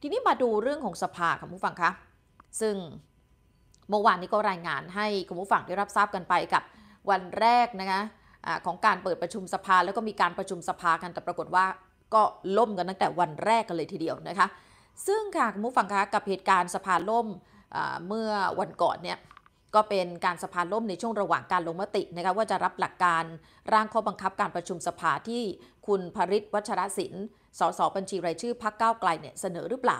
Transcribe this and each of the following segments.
ทีนี้มาดูเรื่องของสภาค่ะผู้ฟังคะ ซึ่งเมื่อวานนี้ก็รายงานให้คุณผู้ฟังได้รับทราบกันไปกับวันแรกนะคะของการเปิดประชุมสภาแล้วก็มีการประชุมสภากันแต่ปรากฏว่าก็ล่มกันตั้งแต่วันแรกกันเลยทีเดียวนะคะ ซึ่งค่ะคุณผู้ฟังคะกับเหตุการณ์สภาล่มเมื่อวันก่อนเนี่ยก็เป็นการสภาล่มในช่วงระหว่างการลงมตินะคะว่าจะรับหลักการร่างข้อบังคับการประชุมสภาที่คุณภริศวัชรศิลป์สส บัญชีรายชื่อพักก้าวไกลเนี่ยเสนอหรือเปล่า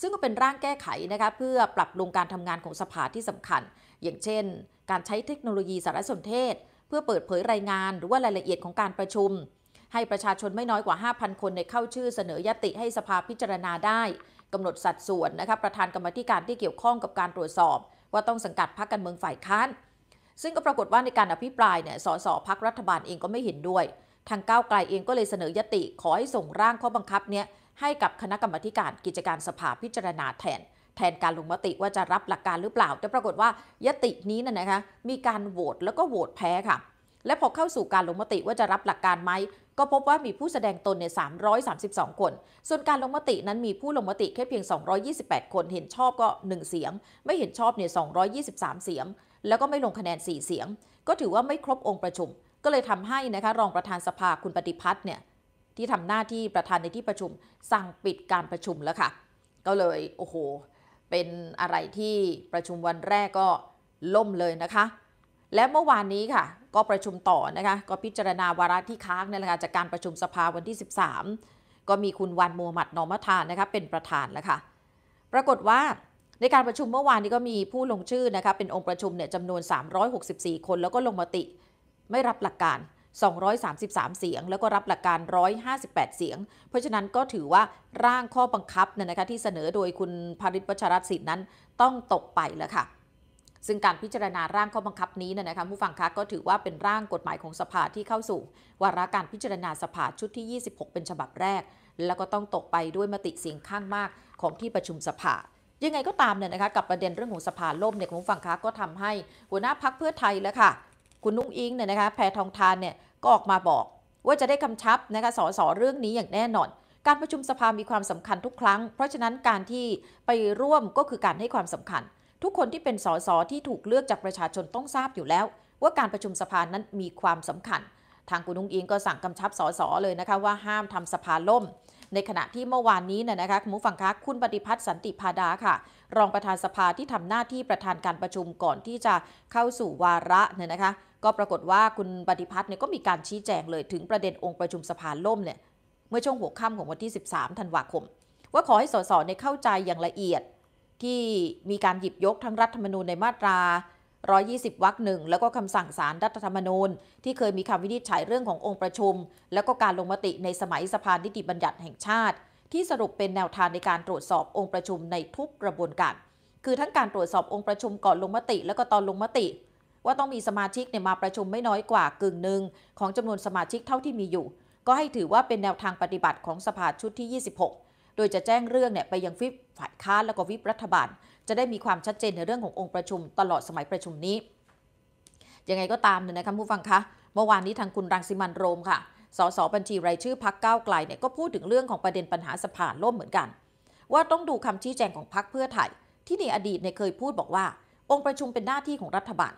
ซึ่งก็เป็นร่างแก้ไขนะคะเพื่อปรับปรุงการทำงานของสภาที่สำคัญ อย่างเช่นการใช้เทคโนโลยีสารสนเทศ เพื่อเปิดเผยรายงานหรือว่ารายละเอียดของการประชุม ให้ประชาชนไม่น้อยกว่า 5,000 คนในเข้าชื่อเสนอยติให้สภาพิจารณาได้กำหนดสัดส่วนนะคะประธานกรรมธิการที่เกี่ยวข้องกับการตรวจสอบ ว่าต้องสังกัดพรรคการเมืองฝ่ายค้านซึ่งก็ปรากฏว่าในการอภิปรายเนี่ยสสพักรัฐบาลเองก็ไม่เห็นด้วยทางก้าวไกลเองก็เลยเสนอยติขอให้ส่งร่างข้อบังคับเนี้ยให้กับคณะกรรมการกิจการสภาพิจารณาแทน แทนการลงมติว่าจะรับหลักการหรือเปล่าแต่ปรากฏว่ายตินี้นั่นนะคะมีการโหวตแล้วก็โหวตแพ้ค่ะ และพอเข้าสู่การลงมติว่าจะรับหลักการไหมก็พบว่ามีผู้แสดงตนใน332 คน ส่วนการลงมตินั้นมีผู้ลงมติแค่เพียง 228 คนเห็นชอบก็1เสียงไม่เห็นชอบเนี่ย223 เสียง แล้วก็ไม่ลงคะแนน4เสียงก็ถือว่าไม่ครบองค์ประชุมก็เลยทำให้นะคะรองประธานสภาคุณปฏิพัฒน์เนี่ยที่ทำหน้าที่ประธานในที่ประชุมสั่งปิดการประชุมแล้วค่ะ ก็เลยโอ้โหเป็นอะไรที่ประชุมวันแรกก็ล่มเลยนะคะ และเมื่อวานนี้ค่ะก็ประชุมต่อนะคะก็พิจารณาวาระที่ค้างในนะคะจากการประชุมสภาวันที่ 13 ก็มีคุณวันมูฮัมหมัดนอมัทานนะคะเป็นประธานแล้วค่ะปรากฏว่าในการประชุมเมื่อวานนี้ก็มีผู้ลงชื่อนะคะเป็นองค์ประชุมเนี่ยจำนวน 364 คนแล้วก็ลงมติไม่รับหลักการ 233 เสียง แล้วก็รับหลักการ 158 เสียง เพราะฉะนั้นก็ถือว่าร่างข้อบังคับเนี่ยนะคะที่เสนอโดยคุณพาริศวัชรศิลป์นั้นต้องตกไปแล้วค่ะ ซึ่งการพิจารณาร่างข้อบังคับนี้เนะคะผู้ฟังคะก็ถือว่าเป็นร่างกฎหมายของสภาที่เข้าสู่ วาระการพิจารณาสภาชุดที่ 26 เป็นฉบับแรก แล้วก็ต้องตกไปด้วยมติเสียงข้างมากของที่ประชุมสภา ยังไงก็ตามเนี่ยนะคะกับประเด็นเรื่องของสภาล่มเนี่ยผู้ฟังคะก็ทำให้หัวหน้าพักเพื่อไทยแล้วค่ะคุณนุ้งอิงเนี่ยนะคะแพทองทานเนี่ยก็ออกมาบอก ว่าจะได้คำชับนะคะสสเรื่องนี้อย่างแน่นอน การประชุมสภา มีความสำคัญทุกครั้งเพราะฉะนั้นการที่ไปร่วมก็คือการให้ความสำคัญ ทุกคนที่เป็นสสที่ถูกเลือกจากประชาชนต้องทราบอยู่แล้ว ว่าการประชุมสภานั้นมีความสำคัญ ทางคุณนุ้งอิงก็สั่งกำชับสสเลยนะคะว่าห้ามทำสภาล่มในขณะที่เมื่อวานนี้เนี่ยนะคะคุณผู้ฟังคะคุณปฏิพัฒน์สันติพาดาค่ะ รองประธานสภาที่ทำหน้าที่ประธานการประชุมก่อนที่จะเข้าสู่วาระเนี่ยนะคะ ก็ปรากฏว่าคุณปฏิพัฒน์เนี่ยก็มีการชี้แจงเลยถึงประเด็นองค์ประชุมสภาล่มเนี่ย เมื่อช่วงหัวค่ำของวันที่ 13ธันวาคม ว่าขอให้สสเนี่ยเข้าใจอย่างละเอียด ที่มีการหยิบยกทั้งรัฐธรรมนูญในมาตรา120วรรคหนึ่งแล้วก็คำสั่งสารรัฐธรรมนูญที่เคยมีคำวินิจฉัยเรื่องขององค์ประชุม และก็การลงมติในสมัยสภานิติบัญญัติแห่งชาติ ที่สรุปเป็นแนวทางในการตรวจสอบองค์ประชุมในทุกกระบวนการ คือ ทั้งการตรวจสอบองค์ประชุมก่อนลงมติและก็ตอนลงมติ ว่าต้องมีสมาชิกเนี่ยมาประชุมไม่น้อยกว่ากึ่งหนึ่งของจำนวนสมาชิกเท่าที่มีอยู่ ก็ให้ถือว่าเป็นแนวทางปฏิบัติของสภาชุดที่ 26 โดยจะแจ้งเรื่องเนี่ยไปยังฟิบฝ่ายค้านแล้วก็วิปรัฐบาลจะได้มีความชัดเจนในเรื่องขององค์ประชุมตลอดสมัยประชุมนี้ยังไงก็ตามเนี่ยนะคะผู้ฟังคะ เมื่อวานนี้ทางคุณรังสิมันโรมค่ะสสบัญชีรายชื่อพักก้าวไกลเนี่ยก็พูดถึงเรื่องของประเด็นปัญหาสภาล่มเหมือนกัน ว่าต้องดูคำชี้แจงของพักเพื่อไทยที่ในอดีตเนี่ยเคยพูดบอกว่า องค์ประชุมเป็นหน้าที่ของรัฐบาล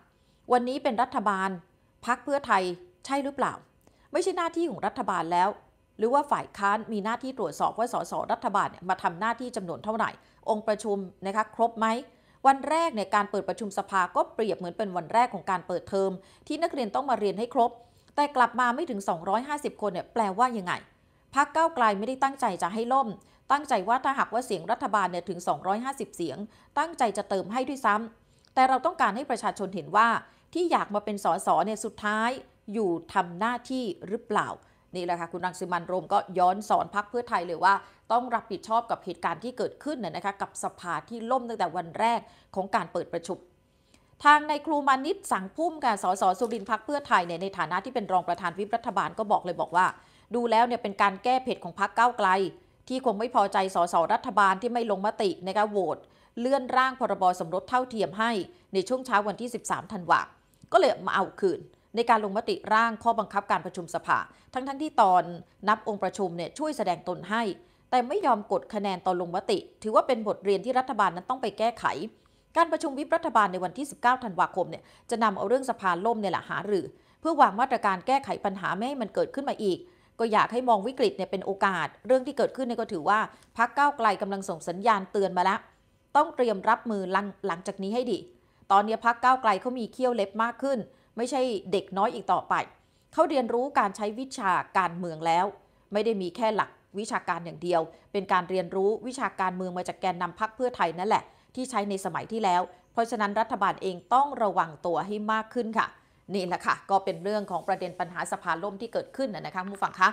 วันนี้เป็นรัฐบาลพักเพื่อไทย ใช่หรือเปล่า ไม่ใช่หน้าที่ของรัฐบาลแล้วหรือว่าฝ่ายค้านมีหน้าที่ตรวจสอบว่าสสรัฐบาลมาทำหน้าที่จำนวนเท่าไหร่องค์ประชุมนะคะครบไหมวันแรกในการเปิดประชุมสภาก็เปรียบเหมือนเป็นวันแรกของการเปิดเทอมที่นักเรียนต้องมาเรียนให้ครบ แต่กลับมาไม่ถึง 250 คนเนี่ยแปลว่ายังไงพักเก้าไกลไม่ได้ตั้งใจจะให้ล่ม ตั้งใจว่าถ้าหากว่าเสียงรัฐบาลเนี่ยถึง 250 เสียง ตั้งใจจะเติมให้ด้วยซ้ำ แต่เราต้องการให้ประชาชนเห็นว่า ที่อยากมาเป็นสสเนี่ยสุดท้าย อยู่ทำหน้าที่หรือเปล่านี่แหละค่ะคุณรังสิมันโรมก็ย้อนสอนพักเพื่อไทยเลยว่าต้องรับผิดชอบกับเหตุการณ์ที่เกิดขึ้นน่ยนะคะกับสภาที่ล่มตั้งแต่วันแรกของการเปิดประชุมทางในครูมานิตสังพุ่มการสอสอสุรินพักเพื่อไทยเนี่ยในฐานะที่เป็นรองประธานวิปรัฐบาลก็บอกเลยบอกว่า ดูแล้วเนี่ยเป็นการแก้เผ็ดของพักเก้าไกล ที่คงไม่พอใจสอสอรัฐบาลที่ไม่ลงมตินะคะโหวตเลื่อนร่างพรบสมรสเท่าเทียมให้ ในช่วงเช้าวันที่ 13ธันวาก็เลยมาเอาคืนในการลงมติร่าง ข้อบังคับการประชุมสภา ทั้งๆทที่ตอนนับองค์ประชุมเนี่ยช่วยแสดงตนให้ แต่ไม่ยอมกดคะแนนตอนลงมติ ถือว่าเป็นบทเรียนที่รัฐบาลนั้นต้องไปแก้ไข การประชุมวิปรัฐบาลในวันที่ 19ธันวาคมเนี่ยจะนำเอาเรื่องสภาล่มเนี่ยแหละหารือ เพื่อวางมาตรการแก้ไขปัญหาไม่ให้มันเกิดขึ้นมาอีก ก็อยากให้มองวิกฤตเนี่ยเป็นโอกาส เรื่องที่เกิดขึ้นเนี่ยก็ถือว่าพักเก้าไกลกำลังส่งสัญญาณเตือนมาแล้วต้องเตรียมรับมือหลังจากนี้ให้ดี ตอนนี้พักเก้าไกลเขามีเขี้ยวเล็บมากขึ้นไม่ใช่เด็กน้อยอีกต่อไป เขาเรียนรู้การใช้วิชาการเมืองแล้ว ไม่ได้มีแค่หลักวิชาการอย่างเดียว เป็นการเรียนรู้วิชาการเมืองมาจากแกนนำพักเพื่อไทยนั่นแหละ ที่ใช้ในสมัยที่แล้ว เพราะฉะนั้นรัฐบาลเองต้องระวังตัวให้มากขึ้นค่ะ นี่แหละค่ะก็เป็นเรื่องของประเด็นปัญหาสภาล่มที่เกิดขึ้นนะคะผู้ฟังคะ